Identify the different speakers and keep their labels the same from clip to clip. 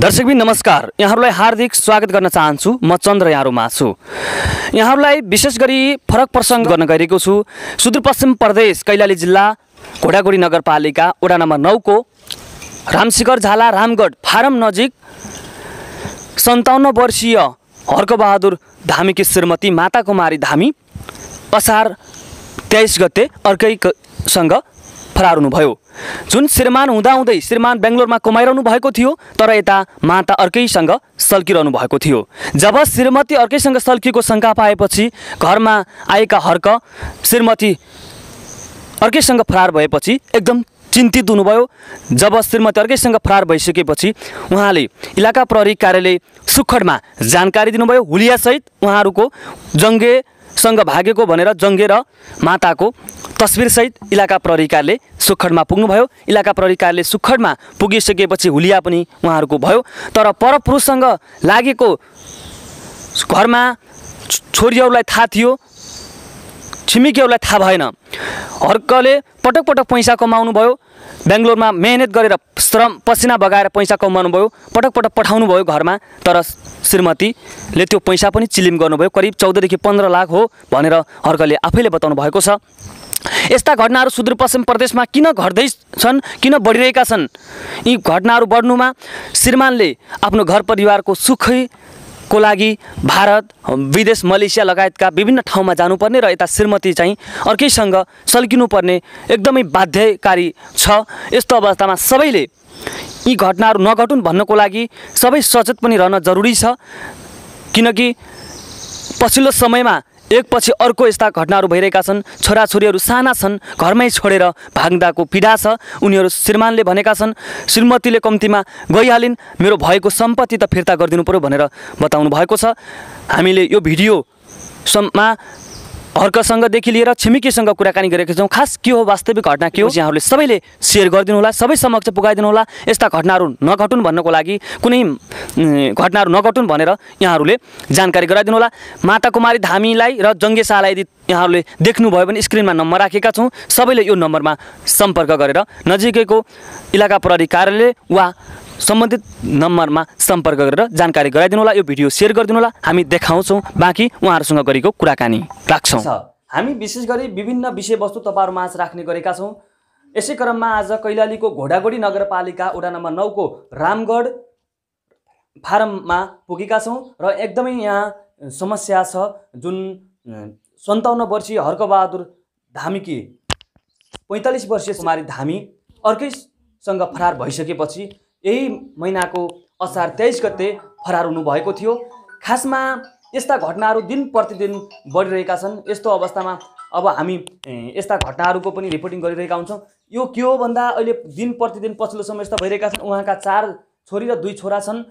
Speaker 1: दर्शकबिन नमस्कार यहाँहरूलाई हार्दिक स्वागत गर्न चाहन्छु म चन्द्र यहाँहरूमा छु यहाँहरूलाई विशेष गरी फरक प्रसङ्ग गर्न गइरहेको छु सुदूरपश्चिम प्रदेश कैलाली जिल्ला घोडागोडी नगरपालिका वडा नम्बर नौको रामशिखर झाला रामगढ फारम नजिक सन्ताउन्न वर्षीय हर्कबहादुर धामीकी श्रीमती माता कुमारी धामी असार तेइस गते अर्कैसँग फरार हुनुभयो जुन श्रीमान हुँदाहुँदै श्रीमान बेङ्गलोरमा कमाइरहनु भएको थियो तर यता माता अर्कैसँग सल्किरहनु भएको थियो जब श्रीमती अर्कैसँग सल्किएको शङ्का पाएपछि घरमा आएका हर्क श्रीमती अर्कैसँग फरार भएपछि एकदम चिन्तित हुनुभयो जब श्रीमती अर्कैसँग फरार भइसकेपछि उहाँले इलाका प्रहरी कार्यालय सुखडमा जानकारी दिनुभयो हुलियासहित उहाँहरूको जङ्गे सँग भागेको भनेर जङ्गेर माताको तस्बिरसहित इलाका प्रहरीकारले सुखडमा पुग्नुभयो इलाका प्रहरीकारले सुखडमा पुगिसकेपछि हुलिया पनि उहाँहरूको भयो तर परपुरुषसँग लागेको घरमा छोरीहरूलाई थाहा थियो छिमेकीहरूलाई थाहा भएन हर्कले पटक पटक पैसा कमाउनु भयो बेङ्गलोरमा मेहनत गरेर श्रम पसिना बगाएर पैसा कमाउनु भयो पटक पटक पठाउनु भयो घरमा तर श्रीमतीले त्यो पैसा पनि चिलिम गर्नुभयो करिब चौधदेखि पन्ध्र लाख हो भनेर हर्कले आफैले बताउनु भएको छ यस्ता घटनाहरू सुदूरपश्चिम प्रदेशमा किन घट्दैछन् किन बढिरहेका छन् यी घटनाहरू बढ्नुमा श्रीमानले आफ्नो घर परिवारको सुखै को लागि भारत विदेश मलेसिया लगायतका विभिन्न ठाउँमा जानुपर्ने र यता श्रीमती चाहिँ अर्कैसँग सल्किनुपर्ने एकदमै बाध्यकारी छ यस्तो अवस्थामा सबैले यी घटनाहरू नघटुन् भन्नको लागि सबै सचेत पनि रहन जरुरी छ किनकि पछिल्लो समयमा एकपछि अर्को यस्ता घटनाहरू भइरहेका छन् छोराछोरीहरू साना छन् घरमै छोडेर भाग्दाको पीडा छ उनीहरू श्रीमानले भनेका छन् श्रीमतीले कम्तीमा गइहालिन् मेरो भएको सम्पत्ति त फिर्ता गरिदिनु पऱ्यो भनेर बताउनु भएको छ हामीले यो भिडियो सम्मा हर्कसँगदेखि लिएर छिमेकीसँग कुराकानी गरेका छौँ खास के हो वास्तविक घटना के हो यहाँहरूले सबैले सेयर गरिदिनु होला सबै समक्ष पुगाइदिनु होला यस्ता घटनाहरू नघटुन् भन्नको लागि कुनै घटनाहरू नघटुन् भनेर यहाँहरूले जानकारी गराइदिनु होला माता कुमारी धामीलाई र जङ्गे शाहलाई यदि यहाँहरूले देख्नुभयो भने स्क्रिनमा नम्बर राखेका छौँ सबैले यो नम्बरमा सम्पर्क गरेर नजिकैको इलाका प्रहरी कार्यालय वा सम्बन्धित नम्बरमा सम्पर्क गरेर जानकारी गराइदिनु होला यो भिडियो सेयर गरिदिनु होला हामी देखाउँछौँ बाँकी उहाँहरूसँग गरेको कुराकानी राख्छौँ हामी विशेष गरी विभिन्न विषयवस्तु तपाईँहरूमा आज राख्ने गरेका छौँ यसै क्रममा आज कैलालीको घोडागोडी नगरपालिका वडा नम्बर नौको रामगढ फारममा पुगेका छौँ र एकदमै यहाँ समस्या छ जुन सन्ताउन्न वर्षीय हर्कबहादुर धामीकी पैँतालिस वर्षीय कुमारी धामी अर्कैसँग फरार भइसकेपछि यही महिनाको असार तेइस गते फरार हुनुभएको थियो खासमा यस्ता घटनाहरू दिन प्रतिदिन बढिरहेका छन् यस्तो अवस्थामा अब हामी यस्ता घटनाहरूको पनि रिपोर्टिङ गरिरहेका हुन्छौँ यो के हो भन्दा अहिले दिन प्रतिदिन पछिल्लो समय यस्ता भइरहेका छन् उहाँका चार छोरी र दुई छोरा छन्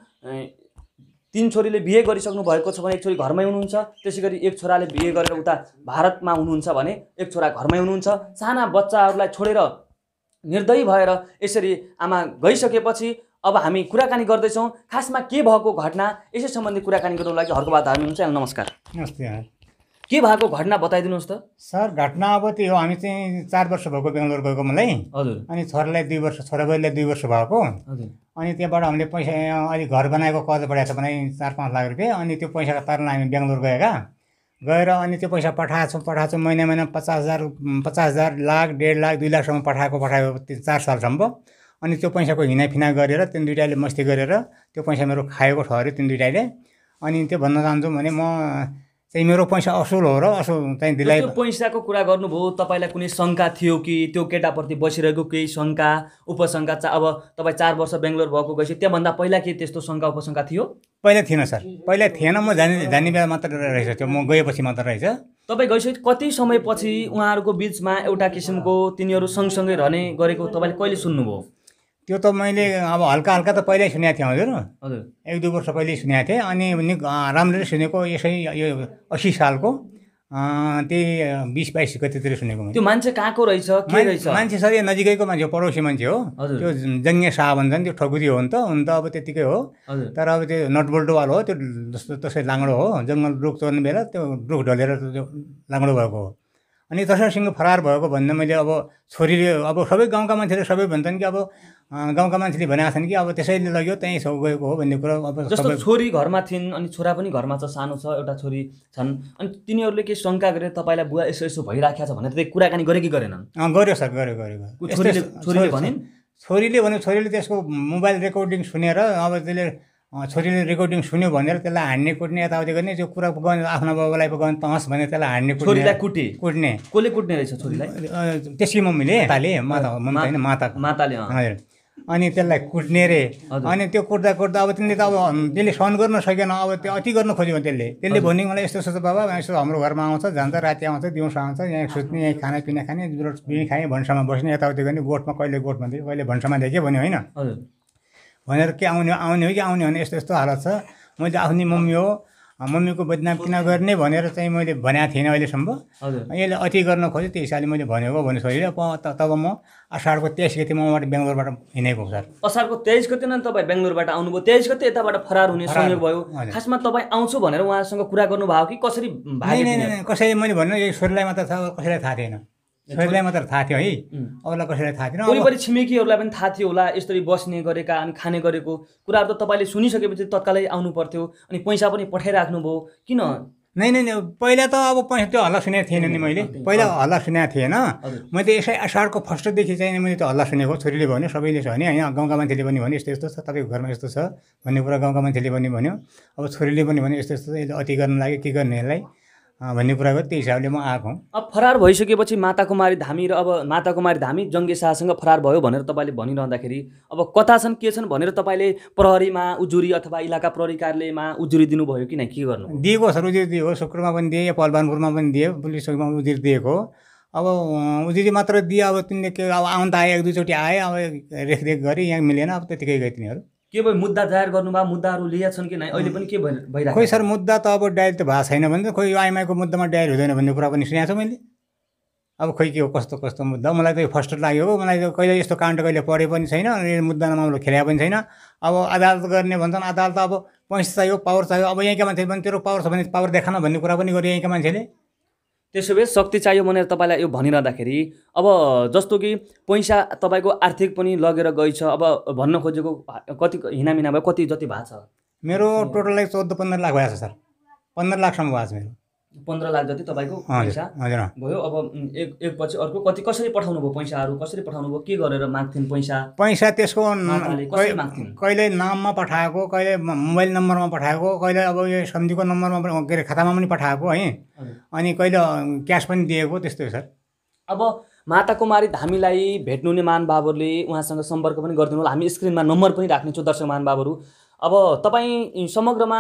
Speaker 1: तिन छोरीले बिहे गरिसक्नु भएको छ भने एक छोरी घरमै हुनुहुन्छ त्यसै गरी एक छोराले बिहे गरेर उता भारतमा हुनुहुन्छ भने एक छोरा घरमै हुनुहुन्छ साना बच्चाहरूलाई छोडेर निर्दयी भएर यसरी आमा गइसकेपछि अब हामी कुराकानी गर्दैछौँ खासमा के भएको घटना यसै सम्बन्धी कुराकानी गर्नुको लागि हर्को हामी हुन्छ नमस्कार
Speaker 2: नमस्ते के भएको घटना बताइदिनुहोस् त सर घटना अब त्यो हामी चाहिँ चार वर्ष भएको बेङ्गलोर गएको मलाई हजुर अनि छोरालाई दुई वर्ष छोरा बहिनीलाई दुई वर्ष भएको हजुर अनि त्यहाँबाट हामीले पैसा अलिक घर बनाएको कर्ज बढाएको छ भने चार पाँच लाख रुपियाँ अनि त्यो पैसाको तारमा हामी बेङ्गलोर गएका गएर अनि त्यो पैसा पठाएको छौँ पठाएको छौँ महिना महिना पचास हजार पचास हजार लाख डेढ लाख दुई लाखसम्म पठाएको पठाएको तिन चार सालसम्म अनि त्यो पैसाको हिनाफिना गरेर तिन दुइटाले मस्ती गरेर त्यो पैसा मेरो खाएको ठहर्यो तिन दुइटाले अनि त्यो भन्न चाहन्छु भने म चाहिँ मेरो पैसा असुल हो र असुल चाहिँ दिलाइ
Speaker 1: पैसाको कुरा गर्नुभयो तपाईँलाई कुनै शङ्का थियो कि त्यो केटाप्रति बसिरहेको केही शङ्का उपशङ्का चा अब तपाईँ चार वर्ष बेङ्गलोर भएको गएपछि त्योभन्दा पहिला के
Speaker 2: त्यस्तो शङ्का उपशङ्का थियो पहिला थिएन सर पहिला थिएन म जाने जाने बेला मात्र रहेछ त्यो म गएपछि मात्र रहेछ
Speaker 1: तपाईँ गइसकेपछि कति समयपछि उहाँहरूको बिचमा एउटा किसिमको तिनीहरू सँगसँगै
Speaker 2: रहने गरेको तपाईँले कहिले सुन्नुभयो त्यो त मैले अब हल्का हल्का त पहिल्यै सुनेको थिएँ हजुर एक दुई वर्ष पहिल्यै सुनेको थिएँ अनि नि राम्ररी सुनेको यसै यो असी सालको त्यही बिस बाइस गतितिर सुनेको त्यो
Speaker 1: मान्छे कहाँको रहेछ के रहेछ मान्छे
Speaker 2: सधैँ नजिकैको मान्छे हो पडोसी मान्छे हो त्यो जङ्गे शाह भन्छ नि त्यो ठकुरी हो नि त हुन त अब त्यतिकै हो तर अब त्यो नटबोल्टोवाल हो त्यो जस्तो तसै लाङ्डो हो जङ्गल रुख चढ्ने बेला त्यो रुख ढलेर त्यो लाङ्डो भएको हो अनि तसरसँग फरार भएको भन्दा मैले अब छोरीले अब सबै गाउँका मान्छेले सबै भन्छन् कि अब गाउँका मान्छेले भनेका छन् कि अब त्यसैले लग्यो त्यहीँ छेउ गएको हो भन्ने कुरो अब जस्तो छोरी घरमा
Speaker 1: थिइन् अनि छोरा पनि घरमा छ सानो छ एउटा छोरी छन् अनि तिनीहरूले केही शङ्का गरेर तपाईँलाई बुवा यसो यसो भइराखेको छ भनेर त्यही कुराकानी गरे कि गरेनन्
Speaker 2: गऱ्यो सर गर्यो गऱ्यो छोरीले भने छोरीले भन्यो छोरीले त्यसको मोबाइल रेकर्डिङ सुनेर अब त्यसले छोरीले रेकर्डिङ सुन्यो भनेर त्यसलाई हान्ने कुट्ने यताउति गर्ने त्यो कुरा गर्ने आफ्नो बाबालाई गर्ने तहस भने त्यसलाई हान्ने छोरीलाई कुटे कुट्ने कसले कुट्ने रहेछ छोरीलाई त्यसकी मम्मीले माताले माता मम्मी होइन माता माताले हजुर अनि त्यसलाई कुट्ने रे अनि त्यो कुट्दा कुट्दा अब त्यसले त अब त्यसले सहन गर्न सकेन अब त्यो अति गर्न खोज्यो भने त्यसले त्यसले भन्यो मलाई यस्तो सोच्छ बाबा यस्तो हाम्रो घरमा आउँछ जान्छ राति आउँछ दिउँसो आउँछ यहाँ सुत्ने यहीँ खानापिना खाने रोटी खाएँ भन्सामा बस्ने यताउति गर्ने गोठमा कहिले गोठ भन्थ्यो कहिले भन्सामा देखेँ भन्यो होइन भनेर के आउने आउने हो कि आउने हो भने यस्तो यस्तो हालत छ मैले आफ्नै मम्मी हो मम्मीको बदनाम किन गर्ने भनेर चाहिँ मैले भनेको थिइनँ अहिलेसम्म यसले अति गर्न खोज्यो त्यो हिसाबले मैले भनेको भनेर छोडेर तब म असारको तेइस गति मबाट बेङ्गलोरबाट हिँडेको सर
Speaker 1: असारको तेइस गति नै तपाईँ बेङ्गलोरबाट आउनुभयो तेइस गति यताबाट फरार हुने समय भयो खासमा तपाईँ आउँछु भनेर उहाँसँग कुरा गर्नुभयो कि कसरी
Speaker 2: कसैले मैले भन्नु यो छोरीलाई मात्र थाहा कसैलाई थाहा थिएन छोरीलाई मात्र थाहा थियो है अरूलाई कसैलाई थाहा थिएन वरिपरि
Speaker 1: छिमेकीहरूलाई पनि थाहा थियो होला यसरी बस्ने गरेका अनि खाने गरेको कुराहरू त तपाईँले सुनिसकेपछि तत्कालै आउनु पर्थ्यो अनि पैसा पनि पठाइराख्नु पठाइराख्नुभयो किन
Speaker 2: नै नै पहिला त अब पैसा त्यो हल्ला सुनेको थिएन नि मैले पहिला हल्ला सुनेको थिएन मैले यसै असारको फर्स्टदेखि चाहिँ मैले त हल्ला सुनेको छोरीले भन्यो सबैले छ भन्यो होइन गाउँका मान्छेले पनि भन्यो यस्तो यस्तो छ तपाईँको घरमा यस्तो छ भन्ने कुरा गाउँका मान्छेले पनि भन्यो अब छोरीले पनि भन्यो यस्तो यस्तो यसले अति गर्न लाग्यो के गर्ने यसलाई भन्ने कुरा गऱ्यो त्यो हिसाबले म आएको
Speaker 1: अब फरार भइसकेपछि माता कुमारी धामी र अब माता कुमारी धामी जङ्गे शाहसँग फरार भयो भनेर तपाईँले भनिरहँदाखेरि अब कता छन् के छन् भनेर तपाईँले प्रहरीमा उजुरी अथवा इलाका प्रहरी कार्यालयमा
Speaker 2: उजुरी दिनुभयो कि नै के गर्नु दिएको सर उजुरी दिएको शुक्रमा पनि दिएँ पलवानपुरमा पनि दिएँ पुलिस चौकीमा उजुरी दिएको अब उजुरी मात्र दिए अब तिनले के अब आउँदा आए आयो एक दुईचोटि आए अब रेखदेख गरेँ यहाँ मिलेन अब त्यतिकै गए तिनीहरू के भयो मुद्दा दायर
Speaker 1: गर्नुभयो मुद्दाहरू लिएका छन् कि नै अहिले पनि के भइरहेको खोइ
Speaker 2: सर मुद्दा त अब डायर त भएको छैन भने त खोइ आइमाईको मुद्दामा डायर हुँदैन भन्ने कुरा पनि सुनेको छु मैले अब खोइ के हो कस्तो कस्तो मुद्दा मलाई त यो फर्स्ट लाग्यो हो मलाई त कहिले यस्तो काण्ड कहिले पढे पनि छैन अनि मुद्दा मामलो खेलाए पनि छैन अब अदालत गर्ने भन्छन् अदालत अब पैसा चाहियो पावर चाहियो अब यहीँका मान्छेले पनि तेरो पावर छ भने पावर देखान भन्ने कुरा पनि गर्यो यहीँका मान्छेले
Speaker 1: त्यसो भए शक्ति चाहियो भनेर तपाईँलाई यो भनिरहँदाखेरि अब जस्तो कि पैसा तपाईँको आर्थिक पनि लगेर गइछ अब भन्न खोजेको कति हिनामिना भयो कति जति भएको छ
Speaker 2: मेरो टोटल लाइक चौध पन्ध्र लाख भएको छ सर पन्ध्र लाखसम्म भएको छ मेरो
Speaker 1: पन्ध्र लाख जति तपाईँको पैसा भयो अब एक एक अर्को कति कसरी पठाउनु भयो पैसाहरू कसरी पठाउनु भयो के गरेर माग्थिन् पैसा
Speaker 2: पैसा त्यसको कहिले नाममा पठाएको कहिले मोबाइल नम्बरमा पठाएको कहिले अब यो सन्धिको नम्बरमा के अरे खातामा पनि पठाएको है अनि कहिले क्यास पनि दिएको त्यस्तै सर
Speaker 1: अब माता कुमारी धामीलाई भेट्नु भेट्नुहुने महानुभावहरूले उहाँसँग सम्पर्क पनि गरिदिनु होला हामी स्क्रिनमा नम्बर पनि राख्नेछौँ दर्शक महानुभावहरू अब तपाईँ समग्रमा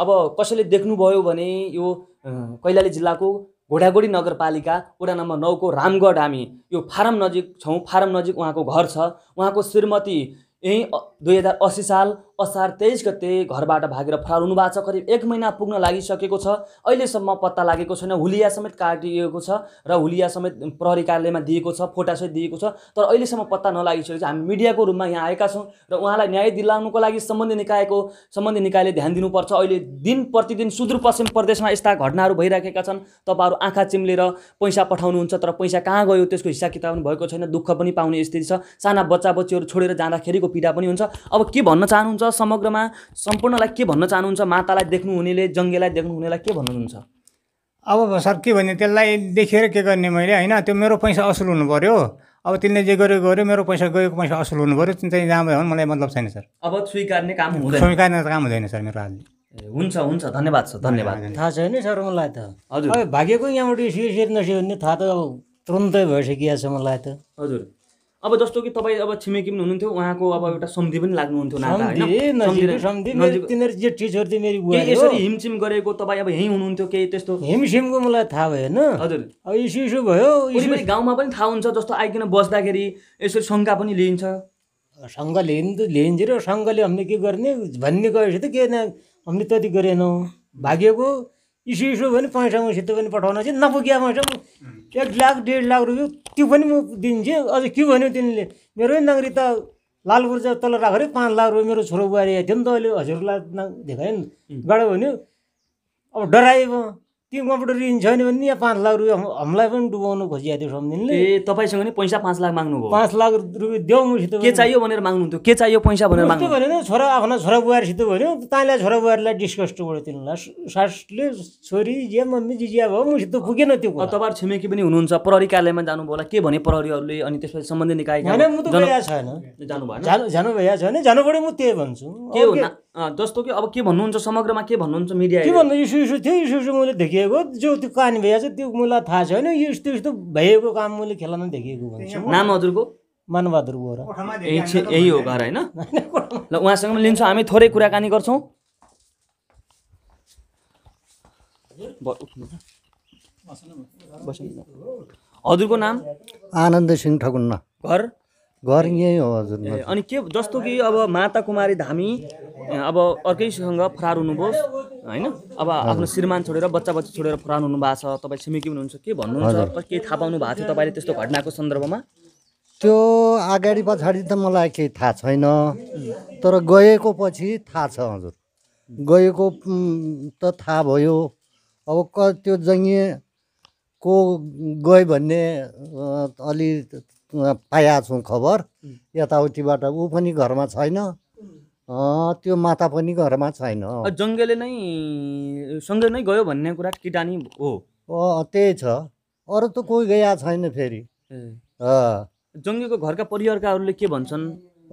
Speaker 1: अब कसैले देख्नुभयो भने यो कैलाली जिल्लाको घोडागोडी नगरपालिका वडा नम्बर नौको रामगढ हामी यो फारम नजिक छौँ फारम नजिक उहाँको घर छ उहाँको श्रीमती यहीँ दुई हजार साल असार तेइस गते घरबाट भागेर फरार हुनुभएको छ करिब एक महिना पुग्न लागिसकेको छ अहिलेसम्म पत्ता लागेको छैन हुलिया समेत काटिएको छ र हुलिया समेत प्रहरी कार्यालयमा दिएको छ फोटासहित दिएको छ तर अहिलेसम्म पत्ता नलागिसकेको छ हामी मिडियाको रूपमा यहाँ आएका छौँ र उहाँलाई न्याय दिलाउनुको लागि सम्बन्धी निकायको सम्बन्धी निकायले ध्यान दिनुपर्छ अहिले दिन प्रतिदिन सुदूरपश्चिम प्रदेशमा यस्ता घटनाहरू भइराखेका छन् तपाईँहरू आँखा चिम्लेर पैसा पठाउनुहुन्छ तर पैसा कहाँ गयो त्यसको हिसाब किताब पनि भएको छैन दुःख पनि पाउने स्थिति छ साना बच्चा बच्चीहरू छोडेर जाँदाखेरिको पीडा पनि हुन्छ अब के भन्न चाहनुहुन्छ समग्रमा सम्पूर्णलाई के भन्न चाहनुहुन्छ मातालाई देख्नुहुनेले जङ्गेलाई देख्नुहुनेलाई के भन्नुहुन्छ
Speaker 2: अब सर के भन्ने त्यसलाई देखेर के गर्ने मैले होइन त्यो मेरो पैसा असुल हुनु पऱ्यो अब तिनले जे गर्यो गऱ्यो मेरो पैसा गएको पैसा असुल हुनु पऱ्यो तिन चाहिँ राम्रो हो मलाई मतलब छैन सर
Speaker 1: अब स्वीकार्ने काम हुँदैन
Speaker 2: स्वीकार्ने काम हुँदैन सर मेरो हालले
Speaker 1: हुन्छ हुन्छ
Speaker 3: धन्यवाद सर
Speaker 2: धन्यवाद
Speaker 1: थाहा छैन सर मलाई त
Speaker 3: हजुर भाग्यको यहाँबाट सेर्न नस्यो भने थाहा त तुरन्तै भइसकिया छ मलाई त हजुर
Speaker 1: अब जस्तो कि तपाईँ अब छिमेकी पनि हुनुहुन्थ्यो उहाँको अब एउटा सम्धि पनि लाग्नुहुन्थ्यो नाता यसरी हिमछिम गरेको तपाईँ अब यहीँ हुनुहुन्थ्यो केही त्यस्तो हिमसिमको
Speaker 3: मलाई थाहा भएन हजुर
Speaker 1: अब इस्यु इस्यु भयो गाउँमा पनि थाहा हुन्छ जस्तो आइकन बस्दाखेरि
Speaker 3: यसरी शङ्का पनि लिइन्छ शङ्का लिनु त लिइन्छ र शङ्काले हामीले के गर्ने भन्ने गएपछि त के न हामीले त्यति गरेनौँ भाग्यको इसो इसो भने पैसा उसित पनि पठाउन चाहिँ नपुग्या पैसा एक लाख डेढ लाख रुपियाँ त्यो पनि म दिन्छु अझ के भन्यो तिनीले मेरो नागरिक त लाल पूर्जा तल राखेर पाँच लाख रुपियाँ मेरो छोरो बुहारी थियो नि त अहिले हजुरलाई देखायो नि गाडो भन्यो अब डरायो त्यो कम्प्युटर ऋण छैन भने यहाँ पाँच लाख रुपियाँ हामीलाई पनि डुबाउनु खोजिया थियो सम्झिनले ए
Speaker 1: तपाईँसँग नि पैसा पाँच लाख माग्नुभयो पाँच लाख रुपियाँ देऊ के चाहियो भनेर माग्नुहुन्थ्यो के चाहियो पैसा भनेर माग्नु भने छोरा आफ्नो छोरा बुहारीसित
Speaker 3: भन्यो तँलाई छोरा बुहारीलाई डिस्कस गर्यो तिनीहरूलाई सासले छोरी जे मम्मी जिजिया
Speaker 1: भयो मसित पुगेन त्यो तपाईँहरू छिमेकी पनि हुनुहुन्छ प्रहरी कार्यालयमा जानुभयो होला के भने प्रहरीहरूले अनि त्यसपछि सम्बन्धित निकाय छैन जानु भयो जानु
Speaker 3: भइरहेको छैन जानु पऱ्यो म त्यही भन्छु के
Speaker 1: जस्तो कि अब के भन्नुहुन्छ समग्रमा के भन्नुहुन्छ मिडिया के भन्नु इस्यु
Speaker 3: इस्यु थियो इस्यु इस्यु मैले देखिएको जो त्यो कहानी भइहाल्छ त्यो मलाई थाहा छ होइन यो यस्तो यस्तो भएको काम मैले खेलामा देखिएको भन्छु नाम हजुरको मानबहादुर गोर यही हो घर होइन ल
Speaker 1: उहाँसँग पनि लिन्छौँ हामी थोरै कुराकानी गर्छौँ
Speaker 4: हजुरको नाम आनन्द सिंह ठगुन्न घर घर यही हो हजुर
Speaker 1: अनि के जस्तो कि अब माता कुमारी धामी अब अर्कैसँग फरार हुनुभयो होइन अब आफ्नो श्रीमान छोडेर बच्चा बच्चा छोडेर फरार हुनुभएको छ तपाईँ छिमेकी हुनुहुन्छ के भन्नुहुन्छ केही थाहा पाउनु भएको थियो तपाईँले त्यस्तो घटनाको सन्दर्भमा
Speaker 4: त्यो अगाडि पछाडि त मलाई केही थाहा छैन तर गएको पछि थाहा छ हजुर गएको त थाहा भयो अब क त्यो जङ्गे को गयो भन्ने अलि पाएको छौँ खबर यताउतिबाट ऊ पनि घरमा छैन त्यो माता पनि घरमा छैन
Speaker 1: जङ्गले नै सँगै नै गयो भन्ने कुरा किटानी हो
Speaker 4: त्यही छ अरू त कोही गएको छैन फेरि
Speaker 1: जङ्गीको घरका परिवारकाहरूले के भन्छन्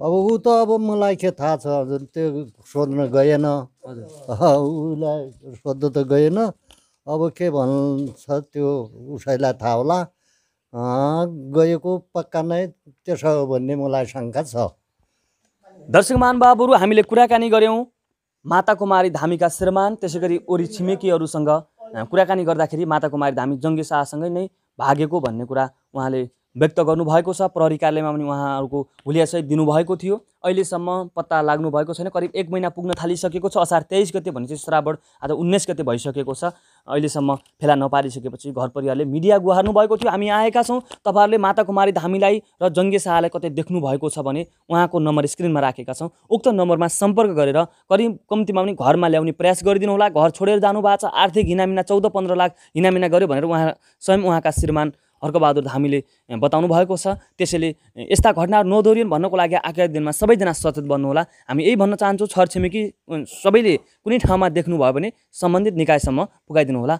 Speaker 4: अब ऊ त अब मलाई के थाहा छ हजुर त्यो सोध्न गएन उसलाई सोध्नु त गएन अब के भन्छ त्यो उसैलाई थाहा होला गएको पक्का नै त्यसो हो भन्ने मलाई शङ्का छ दर्शक महानुभावहरू हामीले कुराकानी गऱ्यौँ
Speaker 1: माता कुमारी धामीका श्रीमान त्यसै गरी ओरी छिमेकीहरूसँग कुराकानी गर्दाखेरि माता कुमारी धामी जङ्गे शाहसँगै नै भागेको भन्ने कुरा उहाँले व्यक्त गर्नुभएको छ प्रहरी कार्यालयमा पनि उहाँहरूको हुलियासहित दिनुभएको थियो अहिलेसम्म पत्ता लाग्नु भएको छैन करिब एक महिना पुग्न थालिसकेको छ असार तेइस गते भने चाहिँ श्रावण आज उन्नाइस गते भइसकेको छ अहिलेसम्म फेला नपारिसकेपछि घर परिवारले मिडिया गुहार्नु भएको थियो हामी आएका छौँ तपाईँहरूले माता कुमारी धामीलाई र जङ्गे शाहलाई कतै देख्नु भएको छ भने उहाँको नम्बर स्क्रिनमा राखेका छौँ उक्त नम्बरमा सम्पर्क गरेर करिब कम्तीमा पनि घरमा ल्याउने प्रयास गरिदिनु होला घर छोडेर जानुभएको छ आर्थिक हिनामिना चौध पन्ध्र लाख हिनामिना गऱ्यो भनेर उहाँ स्वयं उहाँका श्रीमान हर्कबहादुर धामीले बताउनु भएको छ त्यसैले यस्ता घटनाहरू नदोहोरियन् भन्नको लागि आगामी दिनमा सबैजना सचेत बन्नुहोला हामी यही भन्न चाहन्छौँ छरछिमेकी सबैले कुनै ठाउँमा देख्नुभयो भने सम्बन्धित निकायसम्म होला